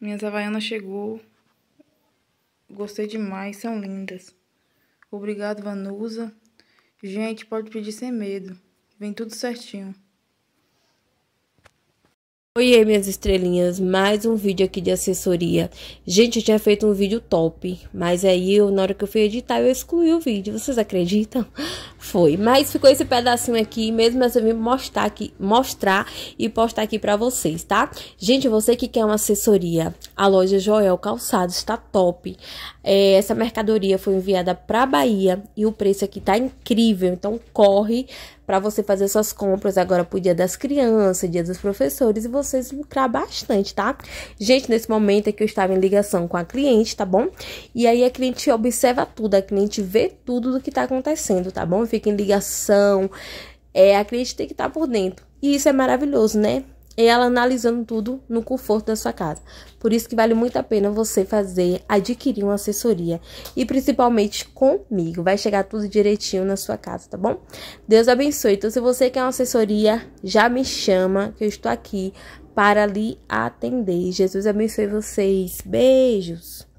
Minhas Havaianas chegou. Gostei demais, são lindas. Obrigado, Vanusa. Gente, pode pedir sem medo. Vem tudo certinho. Oiê, minhas estrelinhas, mais um vídeo aqui de assessoria. Gente, eu tinha feito um vídeo top, mas aí eu, na hora que eu fui editar, eu excluí o vídeo, vocês acreditam? Foi, mas ficou esse pedacinho aqui, mesmo assim eu vim mostrar, aqui, mostrar e postar aqui pra vocês, tá? Gente, você que quer uma assessoria, a loja Joel Calçados está top. É, essa mercadoria foi enviada pra Bahia e o preço aqui tá incrível, então corre pra você fazer suas compras agora pro dia das crianças, dia dos professores e você vocês lucrar bastante, tá? Gente, nesse momento é que eu estava em ligação com a cliente, tá bom? E aí a cliente observa tudo, a cliente vê tudo do que tá acontecendo, tá bom? Fica em ligação, é, a cliente tem que estar tá por dentro. E isso é maravilhoso, né? e é ela analisando tudo no conforto da sua casa. Por isso que vale muito a pena você fazer, adquirir uma assessoria e principalmente comigo. Vai chegar tudo direitinho na sua casa, tá bom? Deus abençoe. Então, se você quer uma assessoria, já me chama que eu estou aqui para lhe atender. Jesus abençoe vocês. Beijos.